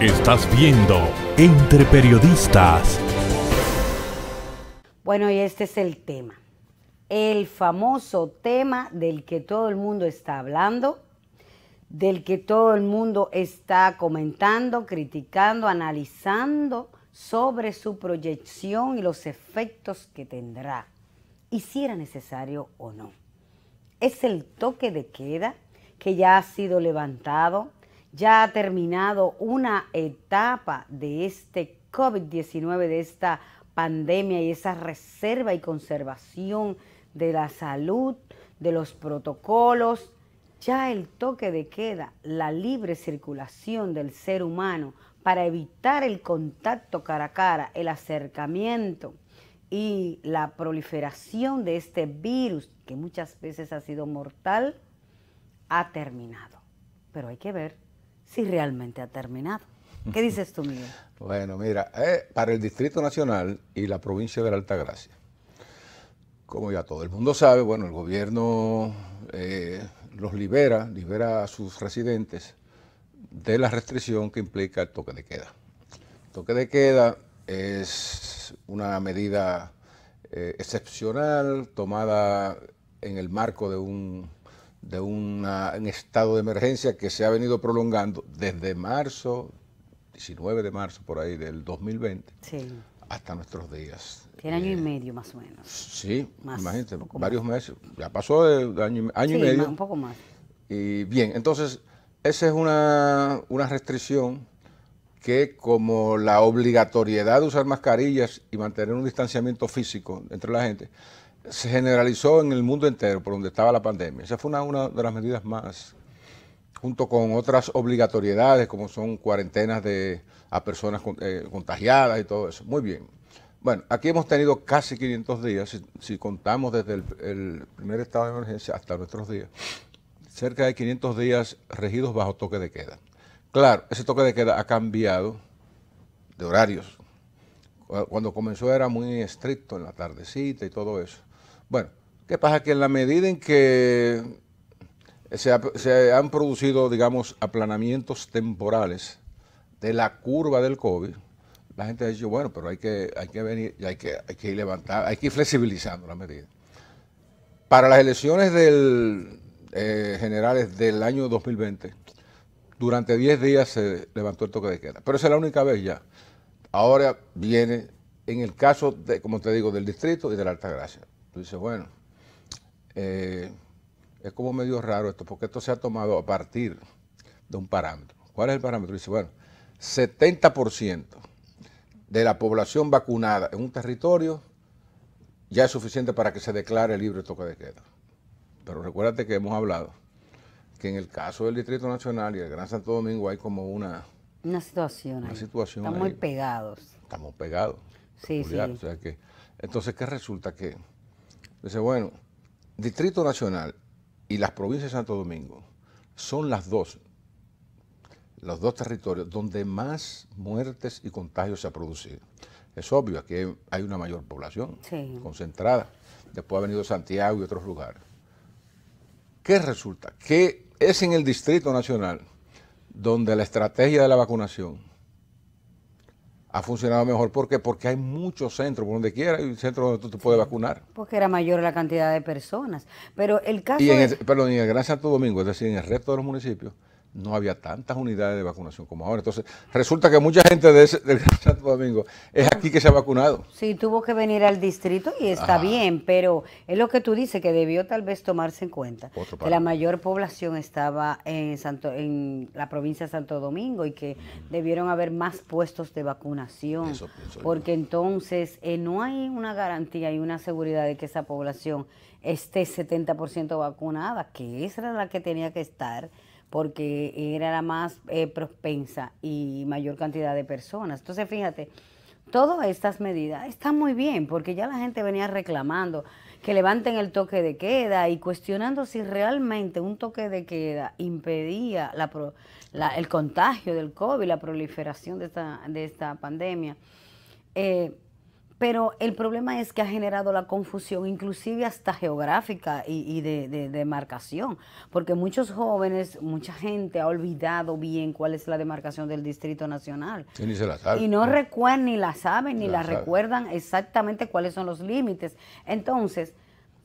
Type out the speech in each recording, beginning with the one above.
Estás viendo Entre Periodistas. Bueno, y este es el tema. El famoso tema del que todo el mundo está hablando, del que todo el mundo está comentando, criticando, analizando sobre su proyección y los efectos que tendrá, y si era necesario o no. Es el toque de queda que ya ha sido levantado ya ha terminado una etapa de este COVID-19, de esta pandemia y esa reserva y conservación de la salud, de los protocolos, ya el toque de queda, la libre circulación del ser humano para evitar el contacto cara a cara, el acercamiento y la proliferación de este virus, que muchas veces ha sido mortal, ha terminado. Pero hay que ver si realmente ha terminado. ¿Qué dices tú, Miguel? Bueno, mira, eh, para el Distrito Nacional y la provincia de la Altagracia, como ya todo el mundo sabe, bueno, el gobierno eh, los libera, libera a sus residentes de la restricción que implica el toque de queda. El toque de queda es una medida eh, excepcional tomada en el marco de un de un estado de emergencia que se ha venido prolongando desde marzo, 19 de marzo por ahí del 2020, hasta nuestros días. Tiene año y eh, medio más o menos. Sí, imagínate, varios meses. Ya pasó de año, y medio. un poco más. Y bien, entonces, esa es una, una restricción que como la obligatoriedad de usar mascarillas y mantener un distanciamiento físico entre la gente, se generalizó en el mundo entero por donde estaba la pandemia. Esa fue una, de las medidas más, junto con otras obligatoriedades como son cuarentenas de, a personas eh, contagiadas y todo eso. Muy bien. Bueno, aquí hemos tenido casi 500 días, si, contamos desde el, primer estado de emergencia hasta nuestros días, cerca de 500 días regidos bajo toque de queda. Claro, ese toque de queda ha cambiado de horarios. Cuando comenzó era muy estricto en la tardecita y todo eso. Bueno, ¿qué pasa? Que en la medida en que se, han producido, digamos, aplanamientos temporales de la curva del COVID, la gente ha dicho, bueno, pero hay que, hay que venir, hay hay que ir levantando, hay que ir flexibilizando la medida. Para las elecciones del, eh, generales del año 2020, durante 10 días se levantó el toque de queda, pero esa es la única vez ya. Ahora viene, en el caso, de, como te digo, del distrito y de la Alta Gracia. Tú dices, bueno, eh, es como medio raro esto, porque esto se ha tomado a partir de un parámetro. ¿Cuál es el parámetro? Dice, bueno, 70% de la población vacunada en un territorio ya es suficiente para que se declare libre toque de queda. Pero recuérdate que hemos hablado que en el caso del Distrito Nacional y el Gran Santo Domingo hay como una... Una situación. Estamos muy pegados. Estamos pegados. Sí, sí. entonces, ¿qué resulta? Que Dice, bueno, Distrito Nacional y las provincias de Santo Domingo son las dos, los dos territorios donde más muertes y contagios se han producido. Es obvio, aquí hay una mayor población concentrada. Después ha venido Santiago y otros lugares. ¿Qué resulta? Que es en el Distrito Nacional donde la estrategia de la vacunación ha funcionado mejor. ¿Por qué? Porque hay muchos centros, por donde quiera, hay un centro donde tú te puedes vacunar. Porque era mayor la cantidad de personas. Pero el caso. Y en Perdón, en el Gran Santo Domingo, es decir, en el resto de los municipios, no había tantas unidades de vacunación como ahora. Entonces, resulta que mucha gente de, ese, Santo Domingo es aquí que se ha vacunado. Sí, tuvo que venir al distrito y está bien, pero es lo que tú dices, que debió tal vez tomarse en cuenta que la mayor población estaba en, Santo, en la provincia de Santo Domingo y que mm. debieron haber más puestos de vacunación, porque entonces eh, no hay una garantía y una seguridad de que esa población esté 70% vacunada, que esa era la que tenía que estar porque era la más eh, propensa y mayor cantidad de personas. Entonces, fíjate, todas estas medidas están muy bien, porque ya la gente venía reclamando que levanten el toque de queda y cuestionando si realmente un toque de queda impedía el contagio del COVID, la proliferación de esta, de esta pandemia. Eh, pero el problema es que ha generado la confusión, inclusive hasta geográfica y, de, demarcación, porque muchos jóvenes, mucha gente ha olvidado bien cuál es la demarcación del Distrito Nacional. Y ni se la sabe. Y no, recuerdan, ni la saben, ni, la, recuerdan exactamente cuáles son los límites. Entonces,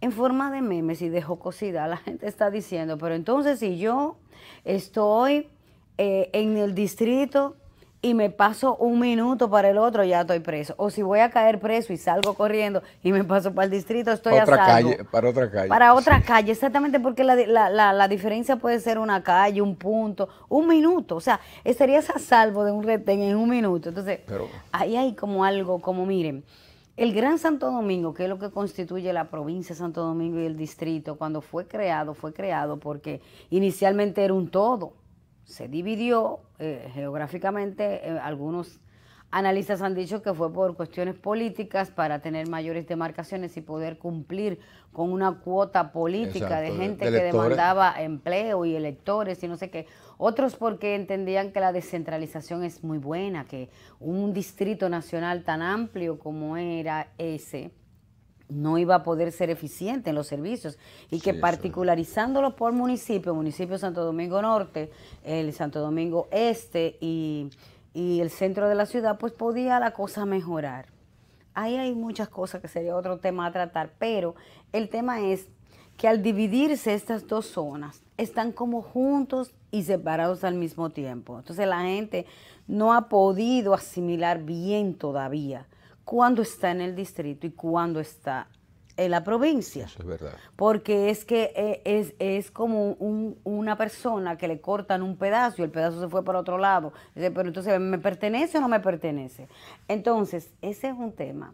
en forma de memes y de jocosidad, la gente está diciendo, pero entonces si yo estoy eh, en el distrito y me paso un minuto para el otro, ya estoy preso. O si voy a caer preso y salgo corriendo y me paso para el distrito, estoy otra a salvo. Calle, para otra calle. Para otra calle, exactamente, porque la, diferencia puede ser una calle, un punto, un minuto. O sea, estarías a salvo de un retén en un minuto. Entonces, ahí hay como algo, como miren. El Gran Santo Domingo, que es lo que constituye la provincia de Santo Domingo y el distrito, cuando fue creado, fue creado porque inicialmente era un todo se dividió eh, geográficamente. Eh, algunos analistas han dicho que fue por cuestiones políticas para tener mayores demarcaciones y poder cumplir con una cuota política de gente que demandaba empleo y electores y no sé qué. Otros porque entendían que la descentralización es muy buena, que un distrito nacional tan amplio como era ese, no iba a poder ser eficiente en los servicios y que particularizándolo por municipio, municipio Santo Domingo Norte, el Santo Domingo Este y, y, el centro de la ciudad, pues podía la cosa mejorar. Ahí hay muchas cosas que sería otro tema a tratar, pero el tema es que al dividirse estas dos zonas, están como juntos y separados al mismo tiempo. Entonces la gente no ha podido asimilar bien todavía cuándo está en el distrito y cuándo está en la provincia. es verdad. Porque es que eh, es, como una persona que le cortan un pedazo y el pedazo se fue para otro lado. Pero entonces, ¿me pertenece o no me pertenece? Entonces, ese es un tema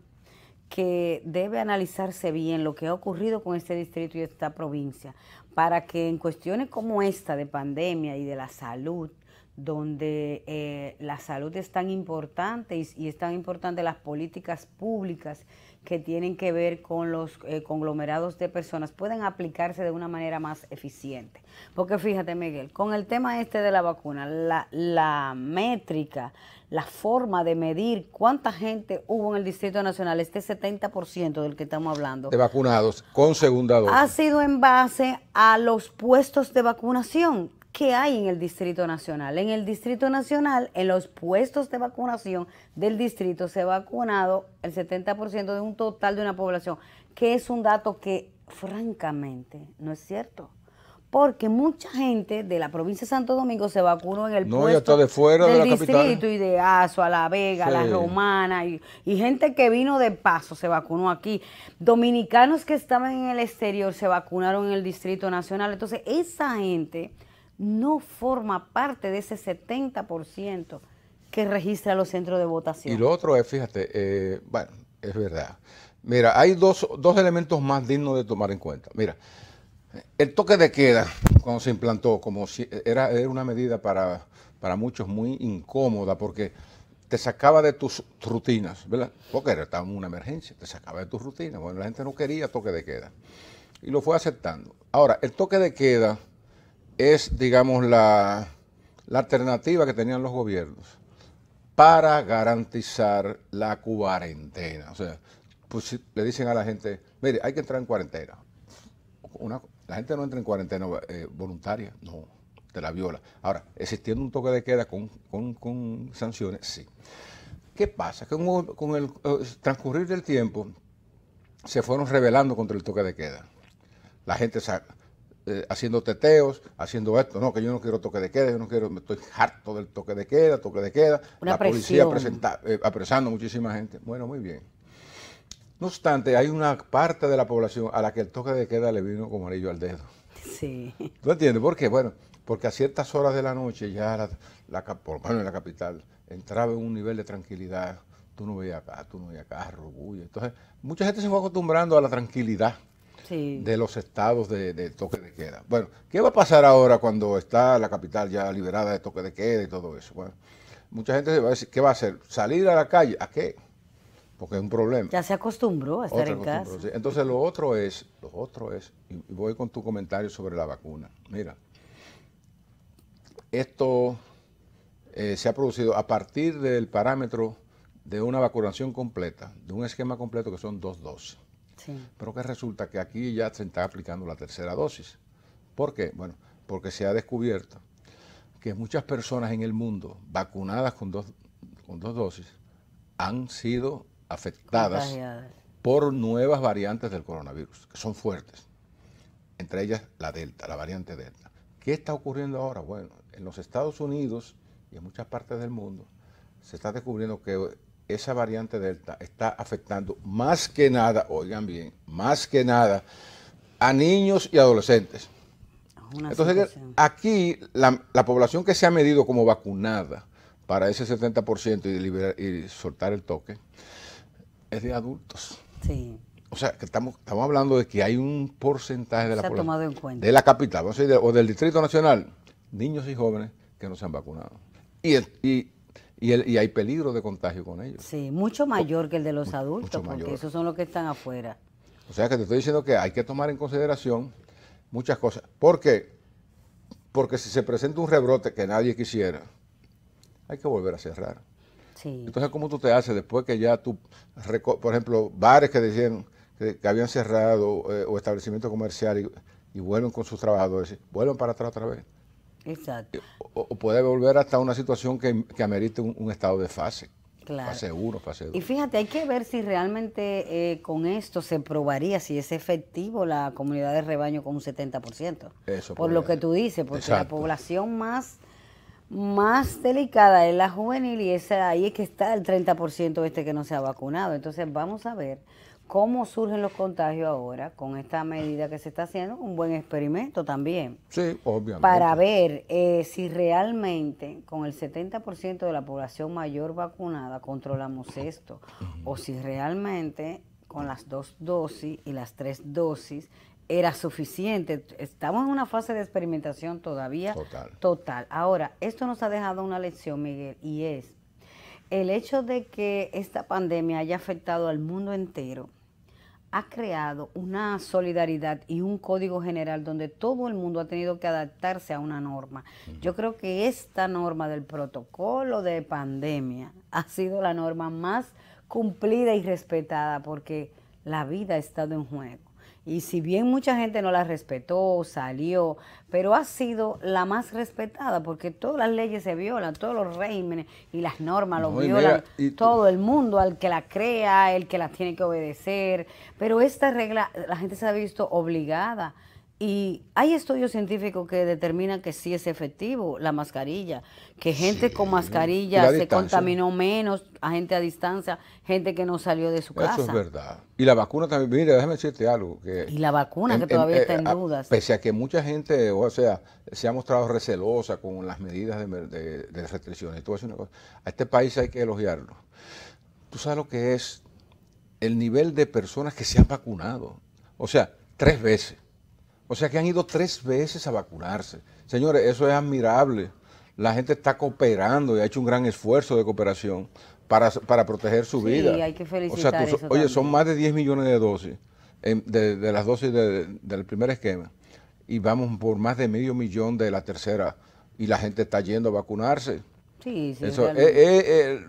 que debe analizarse bien lo que ha ocurrido con este distrito y esta provincia, para que en cuestiones como esta de pandemia y de la salud, donde eh, la salud es tan importante y, es tan importante las políticas públicas que tienen que ver con los eh, conglomerados de personas pueden aplicarse de una manera más eficiente. Porque fíjate Miguel, con el tema este de la vacuna, la, la métrica, la forma de medir cuánta gente hubo en el Distrito Nacional, este 70% del que estamos hablando. De vacunados con segunda dosis. Ha sido en base a los puestos de vacunación ¿qué hay en el Distrito Nacional? En el Distrito Nacional, en los puestos de vacunación del distrito, se ha vacunado el 70% de un total de una población, que es un dato que francamente no es cierto. Porque mucha gente de la provincia de Santo Domingo se vacunó en el puesto del distrito y de Azua, a La Vega, a La Romana, y gente que vino de paso se vacunó aquí. Dominicanos que estaban en el exterior se vacunaron en el Distrito Nacional. Entonces, esa gente no forma parte de ese 70% que registra los centros de votación. Y lo otro es, fíjate, eh, bueno, es verdad. Mira, hay dos, elementos más dignos de tomar en cuenta. Mira, el toque de queda, cuando se implantó, como si era, era una medida para, para muchos muy incómoda, porque te sacaba de tus rutinas, ¿verdad? Porque era una emergencia, te sacaba de tus rutinas. Bueno, la gente no quería toque de queda. Y lo fue aceptando. Ahora, el toque de queda es, digamos, la, alternativa que tenían los gobiernos para garantizar la cuarentena. O sea, pues le dicen a la gente, mire, hay que entrar en cuarentena. la gente no entra en cuarentena eh, voluntaria, no, te la viola. Ahora, existiendo un toque de queda con, sanciones, sí. ¿Qué pasa? Que con, el eh, transcurrir del tiempo se fueron rebelando contra el toque de queda. La gente saca eh, haciendo teteos, haciendo esto, no, que yo no quiero toque de queda, yo no quiero, me estoy harto del toque de queda, toque de queda, la policía presenta, eh, apresando muchísima gente. Bueno, muy bien. No obstante, hay una parte de la población a la que el toque de queda le vino como anillo al dedo. Sí. ¿Tú entiendes? ¿Por qué? Bueno, porque a ciertas horas de la noche ya, la, por lo menos en la capital, entraba en un nivel de tranquilidad. Tú no veías acá, ah, tú no veías acá, Entonces, mucha gente se fue acostumbrando a la tranquilidad de los estados de, toque de queda. Bueno, ¿qué va a pasar ahora cuando está la capital ya liberada de toque de queda y todo eso? Bueno, mucha gente se va a decir, ¿qué va a hacer? ¿Salir a la calle? ¿A qué? Porque es un problema. Ya se acostumbró a estar en casa. Entonces lo otro es, lo otro es, y voy con tu comentario sobre la vacuna. Mira, esto eh, se ha producido a partir del parámetro de una vacunación completa, de un esquema completo que son dos dosis. Pero que resulta que aquí ya se está aplicando la tercera dosis. ¿Por qué? Bueno, porque se ha descubierto que muchas personas en el mundo vacunadas con dos, con dos dosis han sido afectadas por nuevas variantes del coronavirus, que son fuertes, entre ellas la Delta, la variante Delta. ¿Qué está ocurriendo ahora? Bueno, en los Estados Unidos y en muchas partes del mundo se está descubriendo que esa variante Delta está afectando más que nada, oigan bien, más que nada a niños y adolescentes. Entonces, aquí la, población que se ha medido como vacunada para ese 70% y, liberar, y soltar el toque es de adultos. Sí. O sea, que estamos, estamos hablando de que hay un porcentaje de la población. De la capital, o del Distrito Nacional, niños y jóvenes que no se han vacunado. y, y y, hay peligro de contagio con ellos. Sí, mucho mayor que el de los adultos, porque esos son los que están afuera. O sea que te estoy diciendo que hay que tomar en consideración muchas cosas. ¿Por qué? Porque si se presenta un rebrote que nadie quisiera, hay que volver a cerrar. Sí. Entonces, ¿cómo tú te haces después que ya tú, por ejemplo, bares que decían que, habían cerrado eh, o establecimientos comerciales y, y, vuelven con sus trabajadores, vuelven para atrás otra vez? Exacto. O, puede volver hasta una situación que, amerite un, estado de fase. Claro. Fase 1, fase 2. Y fíjate, hay que ver si realmente eh, con esto se probaría si es efectivo la comunidad de rebaño con un 70%. Eso. Por lo que tú dices, porque la población más más delicada es la juvenil y esa, ahí es que está el 30% este que no se ha vacunado. Entonces vamos a ver cómo surgen los contagios ahora con esta medida que se está haciendo, un buen experimento también. Sí, obviamente. Para ver eh, si realmente con el 70% de la población mayor vacunada controlamos esto, o si realmente con las dos dosis y las tres dosis era suficiente. Estamos en una fase de experimentación todavía total. total. Ahora, esto nos ha dejado una lección, Miguel, y es el hecho de que esta pandemia haya afectado al mundo entero ha creado una solidaridad y un código general donde todo el mundo ha tenido que adaptarse a una norma. Yo creo que esta norma del protocolo de pandemia ha sido la norma más cumplida y respetada porque la vida ha estado en juego. Y si bien mucha gente no la respetó, salió, pero ha sido la más respetada porque todas las leyes se violan, todos los regímenes y las normas lo violan, todo el mundo, al que la crea, el que la tiene que obedecer. Pero esta regla la gente se ha visto obligada y hay estudios científicos que determinan que sí es efectivo la mascarilla, que gente con mascarilla se contaminó menos, a gente a distancia, gente que no salió de su casa. Eso es verdad. Y la vacuna también, mire, déjame decirte algo. Que y la vacuna que todavía eh, está en dudas. Pese a que mucha gente, o sea, se ha mostrado recelosa con las medidas de, de, de restricciones. una cosa, a este país hay que elogiarlo. Tú sabes lo que es el nivel de personas que se han vacunado. O sea, tres veces o sea que han ido tres veces a vacunarse. Señores, eso es admirable. La gente está cooperando y ha hecho un gran esfuerzo de cooperación para, proteger su sí, vida. hay que felicitar. O sea, oye, son más de 10 millones de dosis, em, de, las dosis del primer esquema. Y vamos por más de medio millón de la tercera. Y la gente está yendo a vacunarse. Sí, sí. Eh, eh, eh,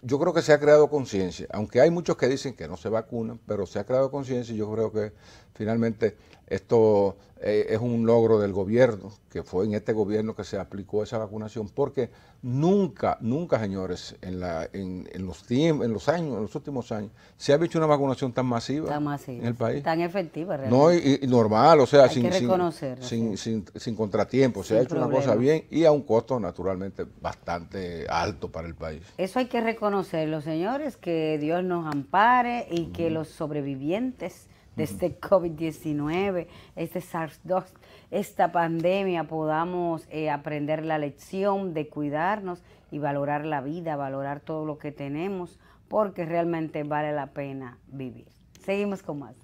yo creo que se ha creado conciencia, aunque hay muchos que dicen que no se vacunan, pero se ha creado conciencia y yo creo que finalmente esto eh, es un logro del gobierno, que fue en este gobierno que se aplicó esa vacunación, porque nunca, nunca, señores, en, la, en, en los, en los años, en los últimos años, se ha hecho una vacunación tan masiva, en el país. Tan efectiva, realmente. No, y, normal, o sea, sin, sin, sin, contratiempo. Se ha hecho una cosa bien y a un costo, naturalmente, bastante alto para el país. Eso hay que reconocerlo, señores, que Dios nos ampare y que los sobrevivientes desde COVID-19, este, este SARS-2, esta pandemia, podamos eh, aprender la lección de cuidarnos y valorar la vida, valorar todo lo que tenemos, porque realmente vale la pena vivir. Seguimos con más.